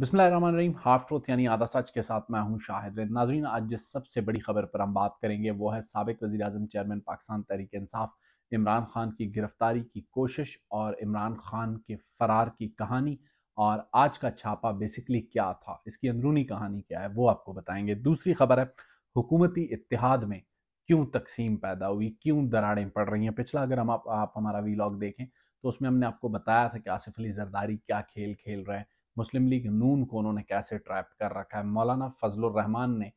Bismil half troth यानी आधा सच के साथ मैं हूं शाहिद नाजरीन आज जिस सबसे बड़ी खबर पर हम बात करेंगे वो है सबक वजी अजम चेयरमैन पाकिस्तान तहरीक इंसाफ इमरान खान की गिरफ्तारी की कोशिश और इमरान खान के फरार की कहानी और आज का छापा बेसिकली क्या था इसकी अंदरूनी कहानी क्या है वो आपको बताएंगे दूसरी खबर है हुकूमती इतिहाद में क्यों तकसीम पैदा हुई क्यों दराड़ें पड़ रही हैं पिछला अगर हम आप, आप हमारा वीलॉग देखें तो उसमें हमने आपको बताया था कि आसिफ अली जरदारी क्या खेल खेल रहे हैं मुस्लिम लीग नून को उन्होंने कैसे ट्रैप कर रखा है मौलाना फजल रहमान ने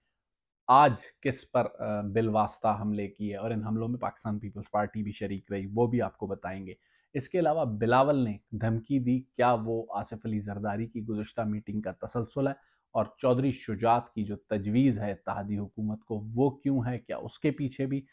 आज किस पर बिलवास्ता हमले किए और इन हमलों में पाकिस्तान पीपल्स पार्टी भी शरीक रही वो भी आपको बताएंगे इसके अलावा बिलावल ने धमकी दी क्या वो आसिफ अली जरदारी की गुजशत मीटिंग का तसलसल है और चौधरी शुजात की जो तजवीज़ है तहदी हुकूमत को वो क्यों है क्या उसके पीछे भी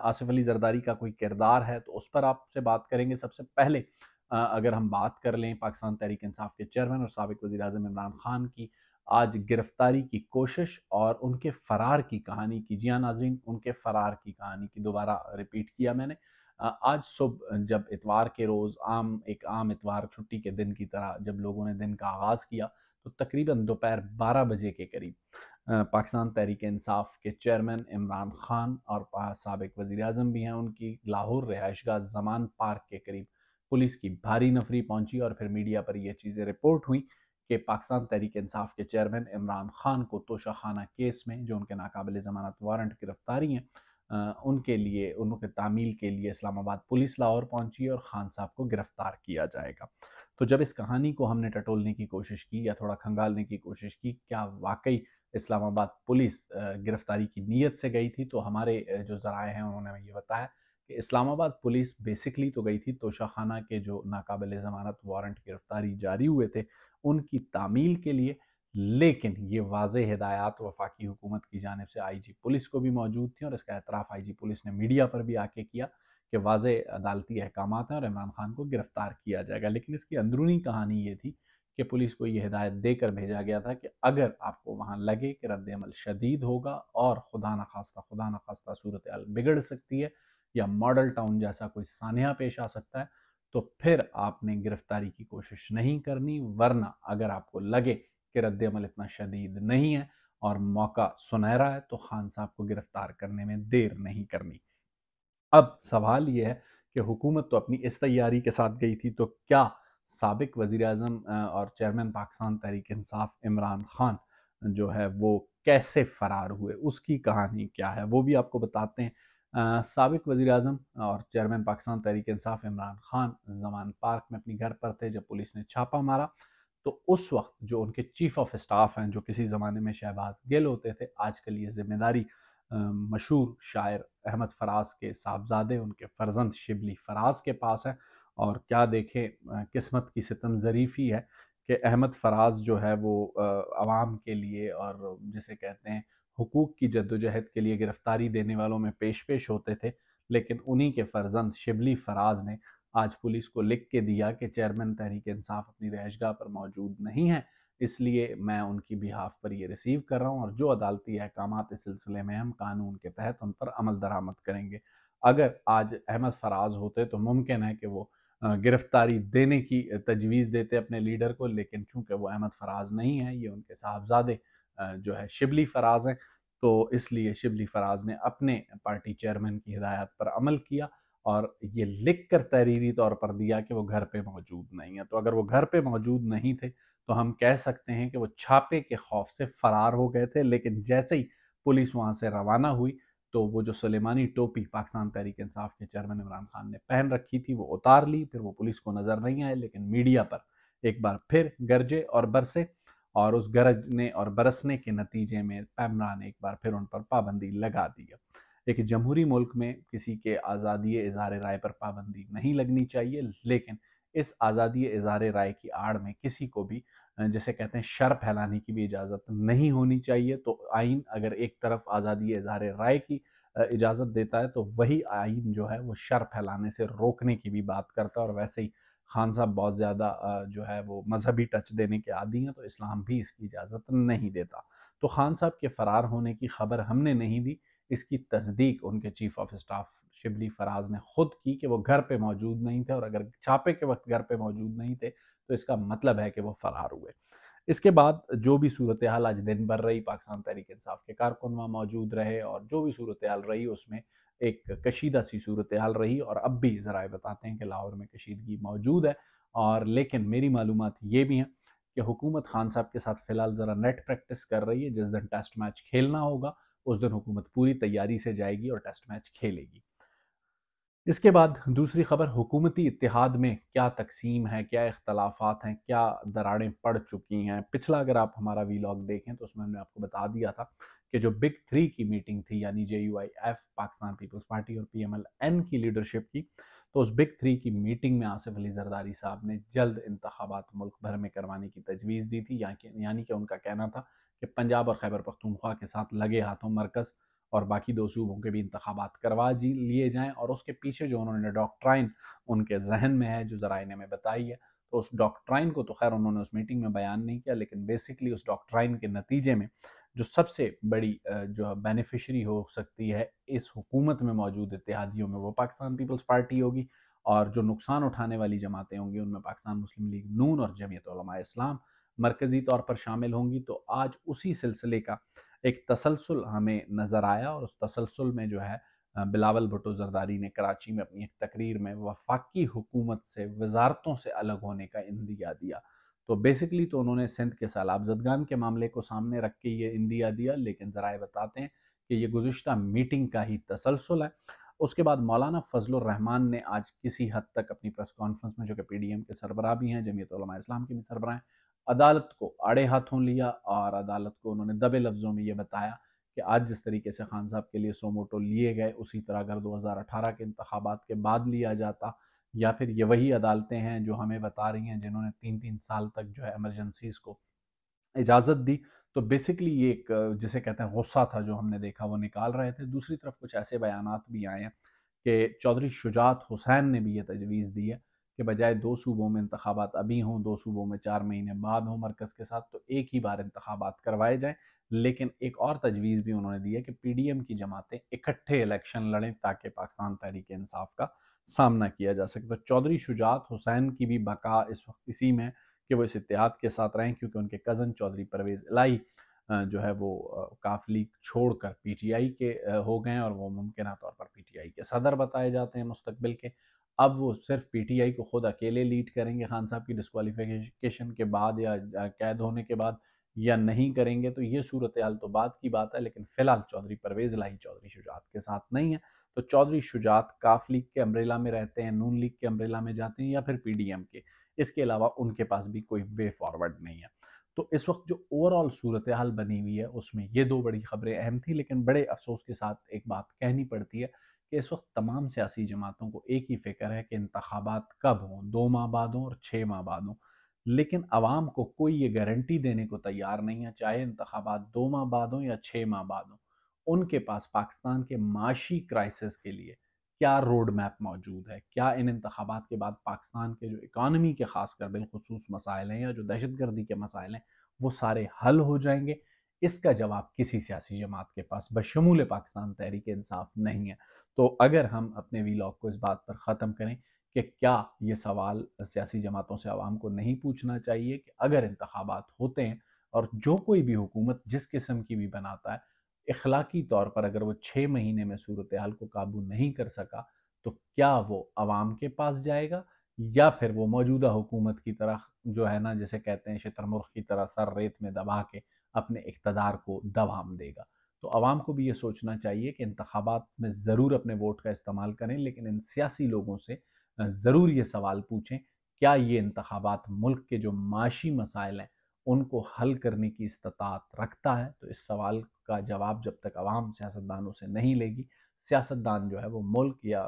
आसिफ अली जरदारी का कोई किरदार है तो उस पर आपसे बात करेंगे सबसे पहले अगर हम बात कर लें पाकिस्तान तहरीक इंसाफ के चेयरमैन और सबक वजी अजम इमरान खान की आज गिरफ्तारी की कोशिश और उनके फ़रार की कहानी की जिया नाजीन उनके फ़रार की कहानी की दोबारा रिपीट किया मैंने आज सुबह जब इतवार के रोज़ आम एक आम इतवार छुट्टी के दिन की तरह जब लोगों ने दिन का आगाज़ किया तो तकरीबन दोपहर बारह बजे के करीब पाकिस्तान तहरीक इंसाफ के चेयरमैन इमरान खान और सबक वज़ी अजम भी हैं उनकी लाहौर रहायश जमान पार्क के करीब पुलिस की भारी नफरी पहुंची और फिर मीडिया पर यह चीज़ें रिपोर्ट हुई कि पाकिस्तान तहरीक इंसाफ के चेयरमैन इमरान खान को तोशाखाना केस में जो उनके नाकबिल ज़मानत वारंट गिरफ्तारी हैं उनके लिए उनके तामील के लिए इस्लामाबाद पुलिस लाहौर पहुंची और खान साहब को गिरफ्तार किया जाएगा तो जब इस कहानी को हमने टटोलने की कोशिश की या थोड़ा खंगालने की कोशिश की क्या वाकई इस्लामाबाद पुलिस गिरफ्तारी की नीयत से गई थी तो हमारे जो जराए हैं उन्होंने ये बताया कि इस्लामाबाद पुलिस बेसिकली तो गई थी तोशाखाना के जो नाकबिल ज़मानत वारंट गिरफ्तारी जारी हुए थे उनकी तामील के लिए लेकिन ये वाज हदायत वफाकी हुकूमत की जानब से आई जी पुलिस को भी मौजूद थी और इसका एतराफ़ आई जी पुलिस ने मीडिया पर भी आके किया कि वाज अदालती अहकाम हैं और इमरान खान को गिरफ़्तार किया जाएगा लेकिन इसकी अंदरूनी कहानी ये थी कि पुलिस को ये हिदायत देकर भेजा गया था कि अगर आपको वहाँ लगे कि रद्द अमल शदीद होगा और खुदा न खास्ता खुदा न खास्ता सूरत बिगड़ सकती है या मॉडल टाउन जैसा कोई सान्या पेश आ सकता है तो फिर आपने गिरफ्तारी की कोशिश नहीं करनी वरना अगर आपको लगे कि अमल इतना शदीद नहीं है और मौका सुनहरा है तो खान साहब को गिरफ्तार करने में देर नहीं करनी अब सवाल यह है कि हुकूमत तो अपनी इस तैयारी के साथ गई थी तो क्या सबक वज़ी अजम और चेयरमैन पाकिस्तान तहरीक इंसाफ इमरान खान जो है वो कैसे फ़रार हुए उसकी कहानी क्या है वो भी आपको बताते हैं सबक वजी अजम और चेयरमैन पाकिस्तान तहरीक इंसाफ इमरान खान जमान पार्क में अपने घर पर थे जब पुलिस ने छापा मारा तो उस वक्त जो उनके चीफ ऑफ स्टाफ हैं जो किसी ज़माने में शहबाज गिल होते थे आजकल ये जिम्मेदारी मशहूर शायर अहमद फराज के साहबजादे उनके फर्जंद शिबली फराज के पास है और क्या देखें किस्मत की सितम ज़रीफ़ी है कि अहमद फराज जो है वो आवाम के लिए और जिसे कहते हैं हकूक की जद्दोजहद के लिए गिरफ्तारी देने वालों में पेश पेश होते थे लेकिन उन्हीं के फर्जंद शिबली फराज ने आज पुलिस को लिख के दिया कि चेयरमैन तहरीक इंसाफ अपनी रहशगा पर मौजूद नहीं है इसलिए मैं उनकी बिहाफ पर ये रिसीव कर रहा हूँ और जो अदालती अहकाम इस सिलसिले में हम कानून के तहत उन पर अमल दरामद करेंगे अगर आज अहमद फराज होते तो मुमकिन है कि वो गिरफ्तारी देने की तजवीज़ देते अपने लीडर को लेकिन चूंकि वो अहमद फराज नहीं है ये उनके साहबजादे जो है शिबली फराज हैं तो इसलिए शिबली फराज ने अपने पार्टी चेयरमैन की हिदायत पर अमल किया और ये लिख कर तहरीरी तौर पर दिया कि वो घर पे मौजूद नहीं है तो अगर वो घर पे मौजूद नहीं थे तो हम कह सकते हैं कि वो छापे के खौफ से फरार हो गए थे लेकिन जैसे ही पुलिस वहाँ से रवाना हुई तो वो जो सलेमानी टोपी पाकिस्तान तहरीक इंसाफ के चेयरमैन इमरान खान ने पहन रखी थी वो उतार ली फिर वो पुलिस को नज़र नहीं आए लेकिन मीडिया पर एक बार फिर गरजे और बरसे और उस गरजने और बरसने के नतीजे में पैमरा ने एक बार फिर उन पर पाबंदी लगा दी है एक जमहूरी मुल्क में किसी के आज़ादी इजहार राय पर पाबंदी नहीं लगनी चाहिए लेकिन इस आज़ादी इजहार राय की आड़ में किसी को भी जैसे कहते हैं शर फैलाने की भी इजाज़त नहीं होनी चाहिए तो आइन अगर एक तरफ आज़ादी इजहार राय की इजाज़त देता है तो वही आइन जो है वो शर फैलाने से रोकने की भी बात करता है और वैसे ही खान साहब बहुत ज़्यादा जो है वो मजहबी टच देने के आदि हैं तो इस्लाम भी इसकी इजाज़त नहीं देता तो खान साहब के फ़रार होने की खबर हमने नहीं दी इसकी तस्दीक उनके chief of staff Shibli Faraz ने खुद की कि वो घर पे मौजूद नहीं थे और अगर छापे के वक्त घर पे मौजूद नहीं थे तो इसका मतलब है कि वो फरार हुए इसके बाद जो भी सूरत हाल आज दिन भर रही पाकिस्तान तहरीक इंसाफ के कारकुन वहाँ मौजूद रहे और जो भी सूरत हाल रही उसमें एक कशीदा सी सूरत हाल रही और अब भी ज़रा बताते हैं कि लाहौर में कशीदगी मौजूद है और लेकिन मेरी मालूम ये भी हैं कि हुकूमत खान साहब के साथ फ़िलहाल ज़रा नेट प्रैक्टिस कर रही है जिस दिन टेस्ट मैच खेलना होगा उस दिन हुकूमत पूरी तैयारी से जाएगी और टेस्ट मैच खेलेगी इसके बाद दूसरी खबर हुकूमती इतिहाद में क्या तकसीम है क्या इख्तलाफात हैं क्या दरारें पड़ चुकी हैं पिछला अगर आप हमारा वीलॉग देखें तो उसमें हमने आपको बता दिया था कि जो बिग थ्री की मीटिंग थी यानी J U I F Pakistan peoples party और पी एम एल एन की लीडरशिप की तो उस बिग थ्री की मीटिंग में आसिफ अली जरदारी साहब ने जल्द इंतबात मुल्क भर में करवाने की तजवीज़ दी थी यानी कि उनका कहना था कि पंजाब और खैबर पख्तूनख्वा के साथ लगे हाथों मरकज़ और बाकी दो सूबों के भी इंतबात करवा जी लिए जाएँ और उसके पीछे जो उन्होंने डॉक्ट्राइन उनके जहन में है जो ज़रा ने हमें बताई है तो उस डॉक्ट्राइन को तो खैर उन्होंने उस मीटिंग में बयान नहीं किया लेकिन बेसिकली उस डॉक्ट्राइन के नतीजे में जो सबसे बड़ी जो बेनिफिशरी हो सकती है इस हुकूमत में मौजूद इतिहादियों में वो पाकिस्तान पीपल्स पार्टी होगी और जो नुकसान उठाने वाली जमातें होंगी उनमें पाकिस्तान मुस्लिम लीग नून और जमयत इस्लाम मरकज़ी तौर पर शामिल होंगी तो आज उसी सिलसिले का एक तसलसल हमें नज़र आया और उस तसलसल में जो है बिलावल भुटो जरदारी ने कराची में अपनी एक तकरीर में वफाकी हुकूमत से वजारतों से अलग होने का इंदिया दिया तो बेसिकली तो उन्होंने सिंध के सैलाब जदगान के मामले को सामने रख के ये इंदिया दिया लेकिन ज़रा बताते हैं कि ये गुज्त मीटिंग का ही तसलसल है उसके बाद मौलाना फजलरहमान ने आज किसी हद तक अपनी प्रेस कॉन्फ्रेंस में जो कि पी डी एम के सरबरा भी हैं जमीयत इस्लाम के भी सरबरा हैं अदालत को आड़े हाथों लिया और अदालत को उन्होंने दबे लफ्जों में ये बताया कि आज जिस तरीके से खान साहब के लिए सोमोटो लिए गए उसी तरह अगर 2018 के इंतबात के बाद लिया जाता या फिर ये वही अदालतें हैं जो हमें बता रही हैं जिन्होंने तीन तीन साल तक जो है एमरजेंसीज को इजाज़त दी तो बेसिकली ये एक जिसे कहते हैं गुस्सा था जो हमने देखा वो निकाल रहे थे दूसरी तरफ कुछ ऐसे बयान भी आए हैं कि चौधरी शुजात हुसैन ने भी ये तजवीज़ दी है के बजाय दो सूबों में इंतबात अभी हों दो सूबों में चार महीने बाद हों मरकज़ के साथ तो एक ही बार इंतबात करवाए जाएँ लेकिन एक और तजवीज़ भी उन्होंने दी है कि पीडीएम की जमातें इकट्ठे इलेक्शन लड़ें ताकि पाकिस्तान तहरीक इंसाफ का सामना किया जा सके तो चौधरी शुजात हुसैन की भी बका इस वक्त इसी में कि वो इस इतिहाद के साथ रहें क्योंकि उनके कज़न चौधरी परवेज़ इलाई जो है वो काफली छोड़ कर पी टी आई के हो गए और वो मुमकिन तौर पर पी टी आई के सदर बताए जाते हैं मुस्तबिल के अब वो सिर्फ पीटीआई को खुद अकेले लीड करेंगे खान साहब की डिसकॉलीफिकेशन के बाद या कैद होने के बाद या नहीं करेंगे तो ये सूरत हाल तो बात की बात है लेकिन फिलहाल चौधरी परवेज लाही चौधरी शुजात के साथ नहीं है तो चौधरी शुजात काफ लीग के अम्ब्रेला में रहते हैं नून लीग के अम्ब्रेला में जाते हैं या फिर पी के इसके अलावा उनके पास भी कोई वे फॉरवर्ड नहीं है तो इस वक्त जो ओवरऑल सूरत हाल बनी हुई है उसमें ये दो बड़ी खबरें अहम थी लेकिन बड़े अफसोस के साथ एक बात कहनी पड़ती है कि इस वक्त तमाम सियासी जमातों को एक ही फिक्र है कि इंतबात कब हों दो माह बाद हों और छः माह बाद हों लेकिन आवाम को कोई ये गारंटी देने को तैयार नहीं है चाहे इंतबात दो माह बाद हों या छः माह बाद हों उनके पास पाकिस्तान के माशी क्राइसिस के लिए क्या रोड मैप मौजूद है क्या इन इंतबात के बाद पाकिस्तान के जो इकानमी के खास कर बिलखसूस मसाइल हैं या जो दहशत गर्दी के मसाइल हैं वो सारे हल हो जाएंगे इसका जवाब किसी सियासी जमात के पास बशमूल पाकिस्तान तहरीक इंसाफ नहीं है तो अगर हम अपने वीलॉग को इस बात पर ख़त्म करें कि क्या ये सवाल सियासी जमातों से आवाम को नहीं पूछना चाहिए कि अगर इंतबात होते हैं और जो कोई भी हुकूमत जिस किस्म की भी बनाता है इखलाकी तौर पर अगर वो छः महीने में सूरत हाल को काबू नहीं कर सका तो क्या वो आवाम के पास जाएगा या फिर वो मौजूदा हुकूमत की तरह जो है ना जैसे कहते हैं शतरमुर्ख की तरह सर रेत में दबा के अपने इकतदार को दबाव देगा तो आवाम को भी ये सोचना चाहिए कि इंतबात में ज़रूर अपने वोट का इस्तेमाल करें लेकिन इन सियासी लोगों से ज़रूर ये सवाल पूछें क्या ये इंतबात मुल्क के जो माशी मसाइल हैं उनको हल करने की इस्तात रखता है तो इस सवाल का जवाब जब तक आवाम सियासतदानों से नहीं लेगी सियासतदान जो है वो मुल्क या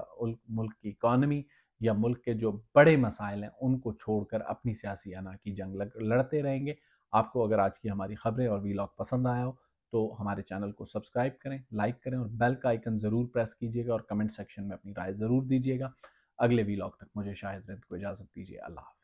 मुल्क की इकानमी या मुल्क के जो बड़े मसाइल हैं उनको छोड़कर अपनी सियासी अना की जंग लड़ते रहेंगे आपको अगर आज की हमारी खबरें और वीलॉग पसंद आया हो तो हमारे चैनल को सब्सक्राइब करें लाइक करें और बेल का आइकन ज़रूर प्रेस कीजिएगा और कमेंट सेक्शन में अपनी राय ज़रूर दीजिएगा अगले वीलॉग तक मुझे शाहिद रिंद को इजाज़त दीजिए अल्लाह